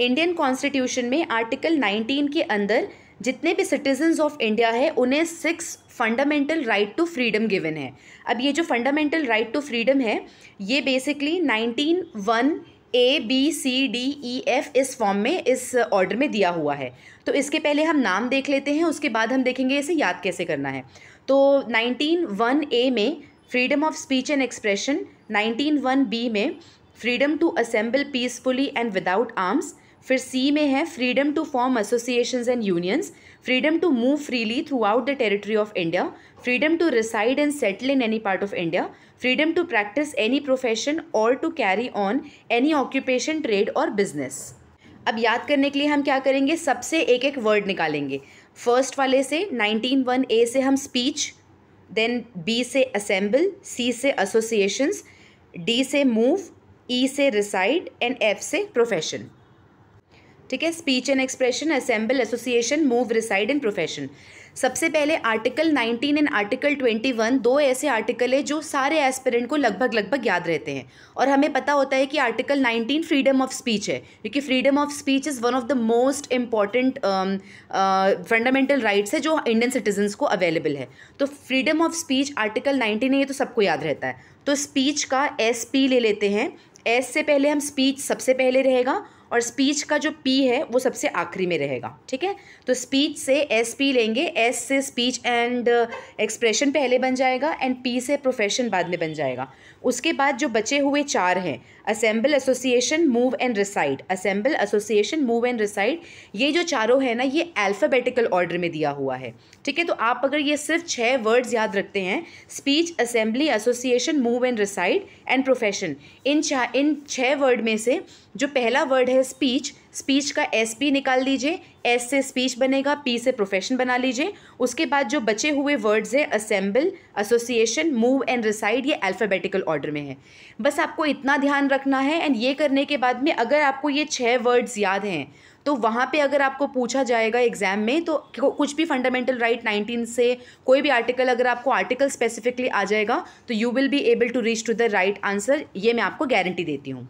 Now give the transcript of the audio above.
Indian constitution में article 19 के अंदर जितने भी सिटीजन्स ऑफ इंडिया है उन्हें six fundamental right to freedom given है अब ये जो फंडामेंटल राइट टू फ्रीडम है ये basically nineteen one A B C D E F इस फॉर्म में इस ऑर्डर में दिया हुआ है तो इसके पहले हम नाम देख लेते हैं उसके बाद हम देखेंगे इसे याद कैसे करना है तो नाइनटीन वन ए में freedom of speech and expression nineteen one B में freedom to assemble peacefully and without arms फिर सी में है freedom to form association and unions freedom to move freely throughout the territory of India freedom to reside and settle in any part of India freedom to practise any profession और to carry on any occupation trade और business अब याद करने के लिए हम क्या करेंगे सबसे एक एक वर्ड निकालेंगे फर्स्ट वाले से नाइनटीन वन ए से हम स्पीच देन बी से असेंबल सी से एसोसिएशंस डी से मूव ई e से रिसाइड एंड एफ से प्रोफेशन ठीक है speech and expression assemble association move reside in profession सबसे पहले आर्टिकल 19 एंड आर्टिकल 21 दो ऐसे आर्टिकल है जो सारे एस्पिरेंट को लगभग लगभग याद रहते हैं और हमें पता होता है कि आर्टिकल 19 फ्रीडम ऑफ स्पीच है क्योंकि freedom of speech is one of the most important fundamental rights है जो इंडियन सिटीजन्स को अवेलेबल है तो freedom of speech article nineteen है ये तो सबको याद रहता है तो स्पीच का एस पी ले लेते हैं एस से पहले हम स्पीच सबसे पहले रहेगा और स्पीच का जो पी है वो सबसे आखिरी में रहेगा ठीक है तो स्पीच से एस पी लेंगे एस से स्पीच एंड एक्सप्रेशन पहले बन जाएगा एंड पी से प्रोफेशन बाद में बन जाएगा उसके बाद जो बचे हुए चार हैं assemble association move and reside assemble association move and reside ये जो चारों है ना ये अल्फ़ाबेटिकल ऑर्डर में दिया हुआ है ठीक है तो आप अगर ये सिर्फ छः वर्ड्स याद रखते हैं speech assembly association move and reside and profession इन चाह इन छः वर्ड में से जो पहला वर्ड है है स्पीच स्पीच का एस पी निकाल दीजिए एस से स्पीच बनेगा पी से प्रोफेशन बना लीजिए उसके बाद जो बचे हुए वर्ड्स है assemble association move and reside ये अल्फ़ाबेटिकल ऑर्डर में है बस आपको इतना ध्यान रखना है एंड ये करने के बाद में अगर आपको ये छः वर्ड्स याद हैं तो वहाँ पे अगर आपको पूछा जाएगा एग्जाम में तो कुछ भी फंडामेंटल राइट नाइनटीन से कोई भी आर्टिकल अगर आपको आर्टिकल स्पेसिफिकली आ जाएगा तो you will be able to reach to the right answer ये मैं आपको गारंटी देती हूँ